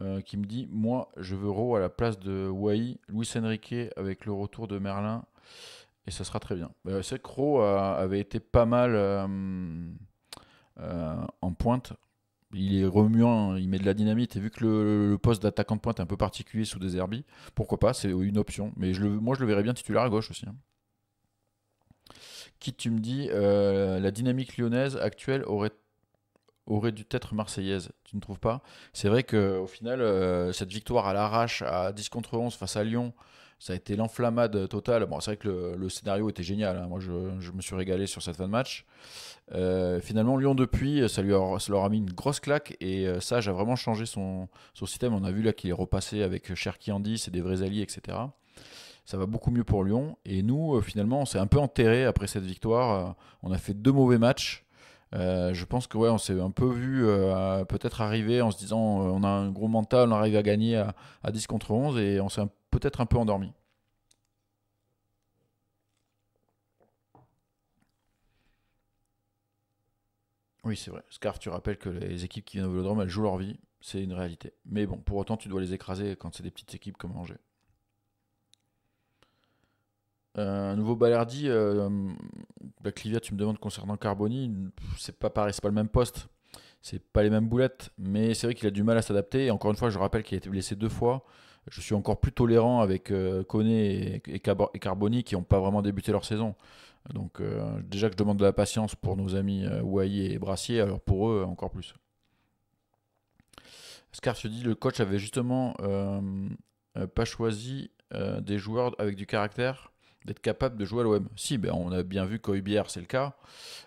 euh, qui me dit Moi, je veux Raw à la place de Wai, Luis Enrique avec le retour de Merlin, et ça sera très bien. Euh, c'est que Raw avait été pas mal euh, en pointe. Il est remuant, il met de la dynamite. Et vu que le, poste d'attaquant de pointe est un peu particulier sous des herbies, pourquoi pas C'est une option. Mais moi, je le verrais bien titulaire à gauche aussi. Hein qui tu me dis, euh, la dynamique lyonnaise actuelle aurait, aurait dû être marseillaise, tu ne trouves pas C'est vrai que au final, euh, cette victoire à l'arrache à 10 contre 11 face à Lyon, ça a été l'enflammade totale. Bon, c'est vrai que le, scénario était génial, hein. moi je, me suis régalé sur cette fin de match. Euh, finalement, Lyon depuis, ça, lui a, leur a mis une grosse claque et ça, Sage a vraiment changé son, système. On a vu là qu'il est repassé avec Cherki Andy, et des vrais alliés, etc ça va beaucoup mieux pour Lyon. Et nous, euh, finalement, on s'est un peu enterré après cette victoire. Euh, on a fait deux mauvais matchs. Euh, je pense que ouais, on s'est un peu vu peut-être arriver en se disant on a un gros mental, on arrive à gagner à, 10 contre 11 et on s'est peut-être un peu endormi. Oui, c'est vrai. Scarf, tu rappelles que les équipes qui viennent au Vélodrome, elles jouent leur vie. C'est une réalité. Mais bon, pour autant, tu dois les écraser quand c'est des petites équipes comme Angers. Euh, un nouveau Balardi, la euh, bah, Clivia, tu me demandes concernant Carboni, c'est pas pareil, c'est pas le même poste, c'est pas les mêmes boulettes, mais c'est vrai qu'il a du mal à s'adapter. Et encore une fois, je rappelle qu'il a été blessé deux fois. Je suis encore plus tolérant avec euh, Koné et, Carboni qui n'ont pas vraiment débuté leur saison. Donc déjà que je demande de la patience pour nos amis Wai et Brassier, alors pour eux encore plus. Scar se dit le coach avait justement pas choisi des joueurs avec du caractère d'être capable de jouer à l'OM. Si, ben, on a bien vu qu'Oibière, c'est le cas.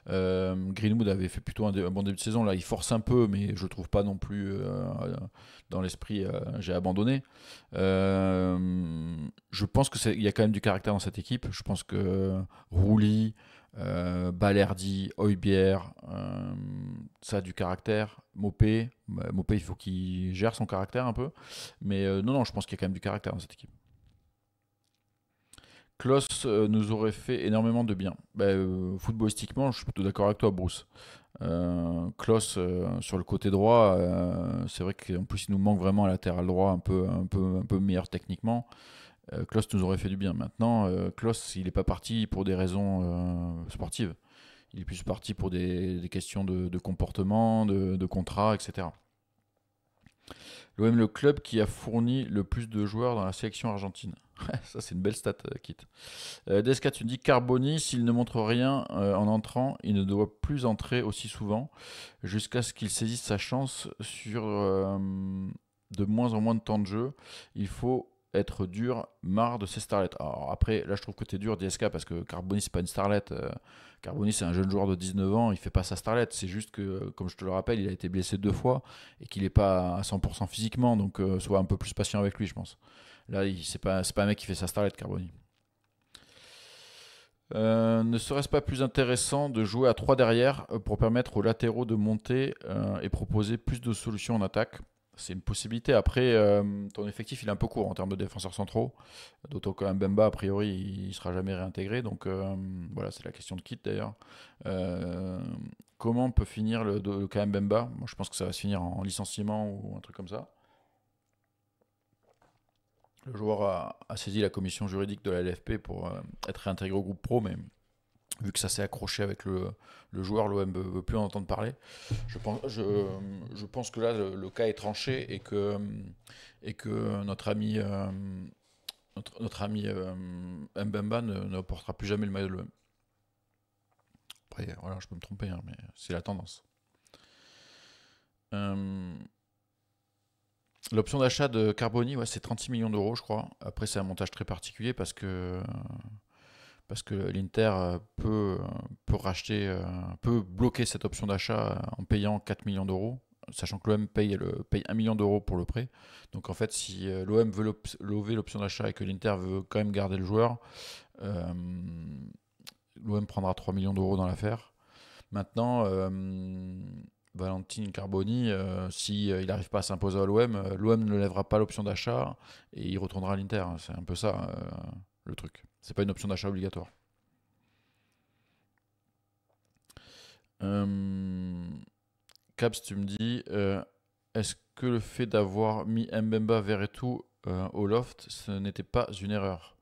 Euh, Greenwood avait fait plutôt un, bon début de saison. Là, il force un peu, mais je ne trouve pas non plus euh, dans l'esprit euh, j'ai abandonné. je pense qu'il y a quand même du caractère dans cette équipe. Je pense que Rouli, Balerdi, Oibière, ça a du caractère. Mopé, bah, Mopé il faut qu'il gère son caractère un peu. Mais non, non, je pense qu'il y a quand même du caractère dans cette équipe. Klaus euh, nous aurait fait énormément de bien. Bah, euh, footballistiquement, je suis plutôt d'accord avec toi, Bruce. Euh, euh sur le côté droit, c'est vrai qu'en plus, il nous manque vraiment un latéral droit un peu, un peu, un peu meilleur techniquement. Klaus nous aurait fait du bien. Maintenant, Klaus, il n'est pas parti pour des raisons sportives. Il est plus parti pour des, questions de, comportement, de, de, contrat, etc l'OM le club qui a fourni le plus de joueurs dans la sélection argentine. [laughs] Ça, c'est une belle stat, Kit. Euh, euh tu dis Carboni, s'il ne montre rien euh, en entrant, il ne doit plus entrer aussi souvent jusqu'à ce qu'il saisisse sa chance sur euh, de moins en moins de temps de jeu. Il faut être dur, marre de ces starlets. Alors après, là, je trouve que tu es dur, DSK, parce que Carboni, c'est pas une starlette. Carboni, c'est un jeune joueur de 19 ans, il fait pas sa starlette. C'est juste que, euh, comme je te le rappelle, il a été blessé deux fois et qu'il n'est pas à 100% physiquement. Donc, soit euh, sois un peu plus patient avec lui, je pense. Là, c'est pas, pas un mec qui fait sa starlette, Carboni. Euh, ne serait-ce pas plus intéressant de jouer à 3 derrière pour permettre aux latéraux de monter et proposer plus de solutions en attaque c'est une possibilité. Après, euh, ton effectif, il est un peu court en termes de défenseurs centraux. D'autant que Mbemba, a priori, il ne sera jamais réintégré. Donc euh, voilà, c'est la question de Kit d'ailleurs. Euh, comment peut finir le, le Moi, je pense que ça va se finir en licenciement ou un truc comme ça. Le joueur a, a saisi la commission juridique de la LFP pour être réintégré au groupe pro, mais vu que ça s'est accroché avec le, joueur, l'OM ne veut plus en entendre parler. Je pense, que là, le, cas est tranché et que, notre ami, euh, euh, Mbemba ne, portera plus jamais le maillot de l'OM. Après, voilà, je peux me tromper, hein, mais c'est la tendance. Euh, l'option d'achat de Carboni, ouais, c'est 36 millions d'euros, je crois. Après, c'est un montage très particulier parce que parce que l'Inter euh, peut, euh, peut racheter, euh, peut bloquer cette option d'achat en payant 4 millions d'euros, sachant que l'OM paye, le, paye 1 million d'euros pour le prêt. Donc en fait, si l'OM veut lever l'option d'achat et que l'Inter veut quand même garder le joueur, l'OM prendra 3 millions d'euros dans l'affaire. Maintenant, Valentin Valentine Carboni, si s'il n'arrive pas à s'imposer à l'OM, l'OM ne lèvera pas l'option d'achat et il retournera à l'Inter. C'est un peu ça le truc. C'est pas une option d'achat obligatoire. Euh, Caps, tu me dis, euh, est-ce que le fait d'avoir mis Mbemba, Verretou euh, au loft, ce n'était pas une erreur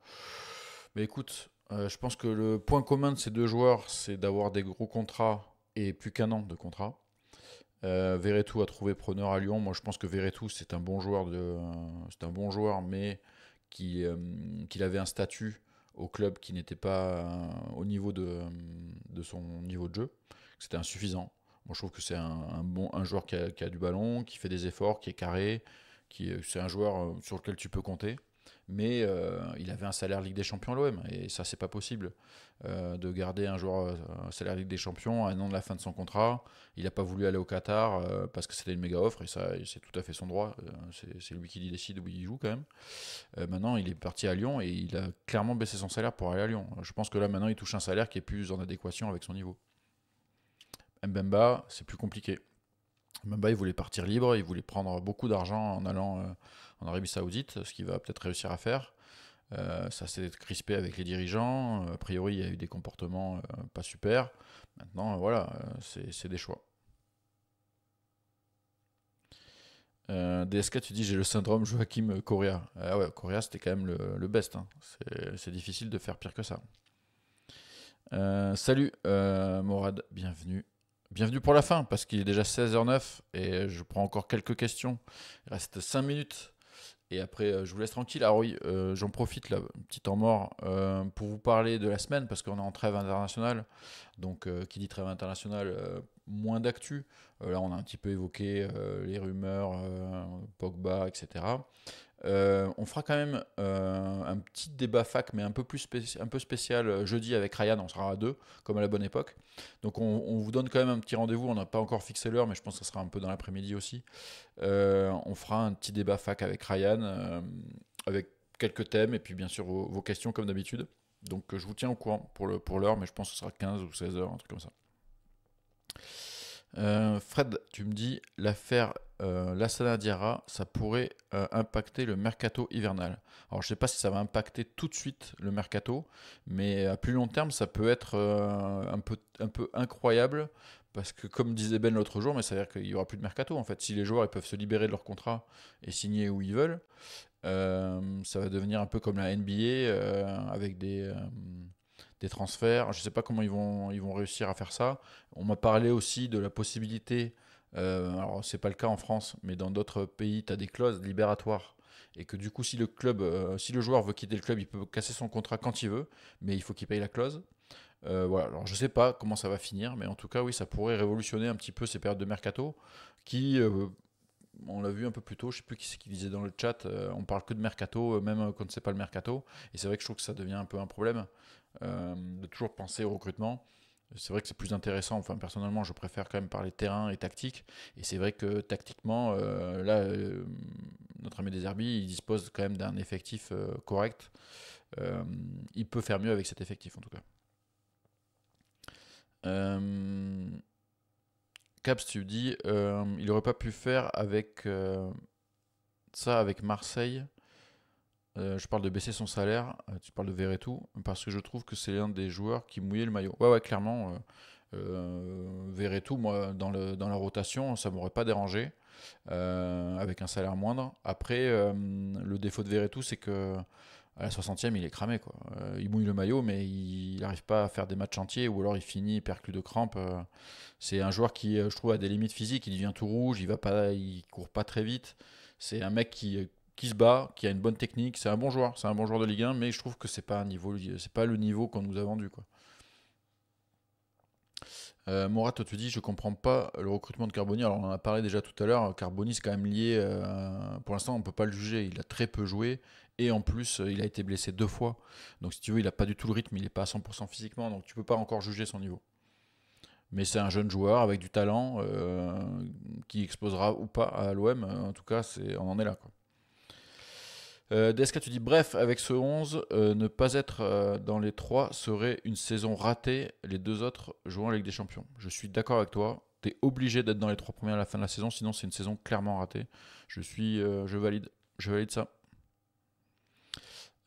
Mais écoute, je pense que le point commun de ces deux joueurs, c'est d'avoir des gros contrats et plus qu'un an de contrat. Euh, a trouvé preneur à Lyon. Moi, je pense que Veretout, c'est un bon joueur, de, c'est un bon joueur mais qui, qu'il avait un statut au club qui n'était pas euh, au niveau de, son niveau de jeu. C'était insuffisant. Moi, je trouve que c'est un, bon, un joueur qui a, du ballon, qui fait des efforts, qui est carré, qui c'est un joueur euh, sur lequel tu peux compter mais euh, il avait un salaire Ligue des Champions à l'OM, et ça, c'est pas possible euh, de garder un joueur euh, salaire Ligue des Champions à un an de la fin de son contrat. Il n'a pas voulu aller au Qatar parce que c'était une méga offre, et ça, c'est tout à fait son droit. c'est lui qui décide où il joue quand même. maintenant, il est parti à Lyon et il a clairement baissé son salaire pour aller à Lyon. Je pense que là, maintenant, il touche un salaire qui est plus en adéquation avec son niveau. Mbemba, c'est plus compliqué. Mbemba, il voulait partir libre, il voulait prendre beaucoup d'argent en allant en Arabie Saoudite, ce qu'il va peut-être réussir à faire. Euh, ça s'est crispé avec les dirigeants. Euh, a priori, il y a eu des comportements euh, pas super. Maintenant, euh, voilà, c'est des choix. DSK, tu dis j'ai le syndrome Joachim Correa. Ah ouais, Correa c'était quand même le, best. Hein. C'est difficile de faire pire que ça. salut Morad, bienvenue. Bienvenue pour la fin parce qu'il est déjà 16h09 et je prends encore quelques questions. Il reste 5 minutes et après, euh, je vous laisse tranquille. Alors ah oui, euh, j'en profite, là, petit temps mort, euh, pour vous parler de la semaine, parce qu'on est en trêve internationale. Donc, qui dit trêve internationale, moins d'actu. là, on a un petit peu évoqué les rumeurs, Pogba, etc. Euh, on fera quand même euh, un petit débat fac, mais un peu, plus un peu spécial euh, jeudi avec Ryan. On sera à deux, comme à la bonne époque. Donc on, vous donne quand même un petit rendez-vous. On n'a pas encore fixé l'heure, mais je pense que ça sera un peu dans l'après-midi aussi. on fera un petit débat fac avec Ryan, avec quelques thèmes et puis bien sûr vos, questions comme d'habitude. Donc je vous tiens au courant pour l'heure, pour mais je pense que ce sera 15 ou 16 heures, un truc comme ça. Fred, tu me dis l'affaire euh, la Sanadiara, ça pourrait euh, impacter le mercato hivernal. Alors je ne sais pas si ça va impacter tout de suite le mercato, mais à plus long terme, ça peut être euh, un, peu, incroyable. Parce que comme disait Ben l'autre jour, mais ça veut dire qu'il n'y aura plus de mercato en fait. Si les joueurs peuvent se libérer de leur contrat et signer où ils veulent, ça va devenir un peu comme la NBA avec des, transferts. Je ne sais pas comment ils vont réussir à faire ça. On m'a parlé aussi de la possibilité euh, alors, c'est pas le cas en France, mais dans d'autres pays, tu as des clauses libératoires. Et que du coup, si le, club, euh, si le joueur veut quitter le club, il peut casser son contrat quand il veut, mais il faut qu'il paye la clause. Euh, voilà, alors je sais pas comment ça va finir, mais en tout cas, oui, ça pourrait révolutionner un petit peu ces périodes de mercato qui euh, on l'a vu un peu plus tôt, je sais plus qui c'est qui disait dans le chat, on euh, on parle que de mercato, même quand c'est pas le mercato. Et c'est vrai que je trouve que ça devient un peu un problème de toujours penser au recrutement. C'est vrai que c'est plus intéressant. Enfin, personnellement, je préfère quand même parler terrain et tactique. Et c'est vrai que tactiquement, euh, là, euh, notre ami des il dispose quand même d'un effectif euh, correct. il peut faire mieux avec cet effectif, en tout cas. Caps, tu dis, il n'aurait pas pu faire avec ça avec Marseille euh, je parle de baisser son salaire, euh, tu parles de Verretou, parce que je trouve que c'est l'un des joueurs qui mouillait le maillot. Ouais, ouais, clairement, euh, euh moi, dans, la rotation, ça ne m'aurait pas dérangé, avec un salaire moindre. Après, le défaut de Verretou, c'est que à la 60e, il est cramé. il mouille le maillot, mais il n'arrive pas à faire des matchs entiers, ou alors il finit perclus de crampes. c'est un joueur qui, je trouve, a des limites physiques. Il devient tout rouge, il ne court pas très vite. C'est un mec qui qui se bat, qui a une bonne technique. C'est un bon joueur, c'est un bon joueur de Ligue 1, mais je trouve que c'est pas pas le niveau qu'on nous a vendu. Quoi. Euh, Morat, toi, tu dis, je comprends pas le recrutement de Carboni. Alors, on en a parlé déjà tout à l'heure. Carboni, c'est quand même lié. Euh, pour l'instant, on peut pas le juger. Il a très peu joué. Et en plus, euh, il a été blessé deux fois. Donc, si tu veux, il n'a pas du tout le rythme. Il est pas à 100% physiquement. Donc, tu peux pas encore juger son niveau. Mais c'est un jeune joueur avec du talent qui exposera ou pas à l'OM. En tout cas, on en est là. Quoi. Euh, DSK, tu dis bref, avec ce 11, euh, ne pas être euh, dans les 3 serait une saison ratée, les deux autres jouant en Ligue des Champions. Je suis d'accord avec toi. Tu es obligé d'être dans les 3 premiers à la fin de la saison, sinon c'est une saison clairement ratée. Je suis, je valide, je valide ça.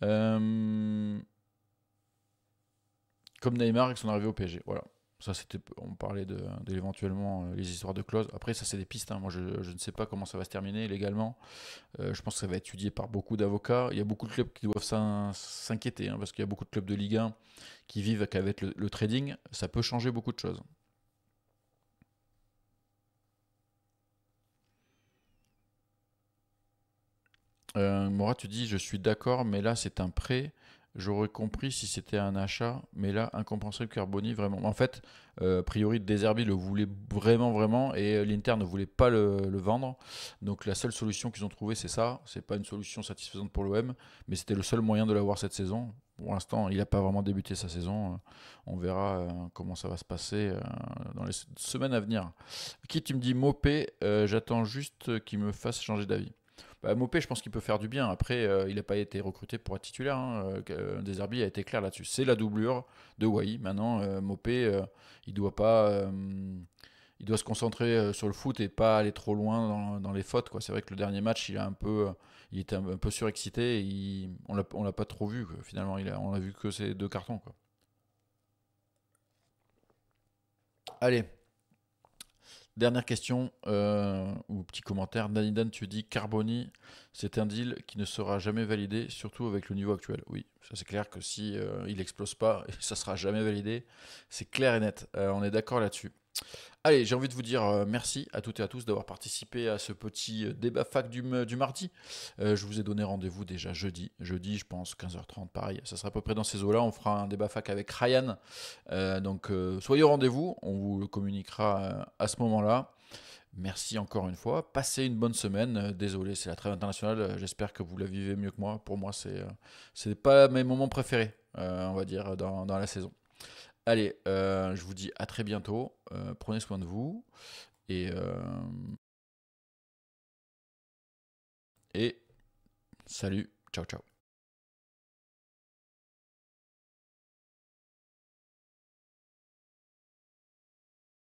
Comme Neymar avec son arrivée au PSG. Voilà. Ça, on parlait de, euh, les histoires de clauses. Après, ça, c'est des pistes. Hein. Moi, je, ne sais pas comment ça va se terminer légalement. Euh, je pense que ça va être étudié par beaucoup d'avocats. Il y a beaucoup de clubs qui doivent s'inquiéter hein, parce qu'il y a beaucoup de clubs de Ligue 1 qui vivent avec le, trading. Ça peut changer beaucoup de choses. Euh, Mora, tu dis je suis d'accord, mais là c'est un prêt j'aurais compris si c'était un achat, mais là, incompréhensible Carboni, vraiment. En fait, euh, a priori, Deserbi le voulait vraiment, vraiment, et euh, l'Inter ne voulait pas le, vendre. Donc la seule solution qu'ils ont trouvée, c'est ça. C'est pas une solution satisfaisante pour l'OM, mais c'était le seul moyen de l'avoir cette saison. Pour l'instant, il n'a pas vraiment débuté sa saison. Euh, on verra comment ça va se passer dans les semaines à venir. Qui tu me dis Mopé, j'attends juste qu'il me fasse changer d'avis. Bah, Mopé, je pense qu'il peut faire du bien. Après, euh, il n'a pas été recruté pour être titulaire. Hein. Euh, euh, Deserbi a été clair là-dessus. C'est la doublure de Wai. Maintenant, Mopé, il doit pas il doit se concentrer sur le foot et pas aller trop loin dans, les fautes. C'est vrai que le dernier match, il, a un peu, il était un, peu surexcité. on ne l'a pas trop vu, finalement. Il a, on l'a vu que ces deux cartons. Allez, Dernière question euh, ou petit commentaire. Danidan, tu dis Carboni, c'est un deal qui ne sera jamais validé, surtout avec le niveau actuel. Oui, ça c'est clair que si euh, il explose pas, [laughs] ça sera jamais validé. C'est clair et net. Euh, on est d'accord là-dessus. Allez, j'ai envie de vous dire euh, merci à toutes et à tous d'avoir participé à ce petit euh, débat fac du, euh, mardi. je vous ai donné rendez-vous déjà jeudi. Jeudi, je pense, 15h30, pareil. Ça sera à peu près dans ces eaux-là. On fera un débat fac avec Ryan. donc, soyez au rendez-vous. On vous le communiquera à ce moment-là. Merci encore une fois. Passez une bonne semaine. Désolé, c'est la trêve internationale. J'espère que vous la vivez mieux que moi. Pour moi, c'est n'est pas mes moments préférés, on va dire, dans la saison. Allez, euh, je vous dis à très bientôt. Euh, prenez soin de vous. Et, euh, et salut. Ciao, ciao.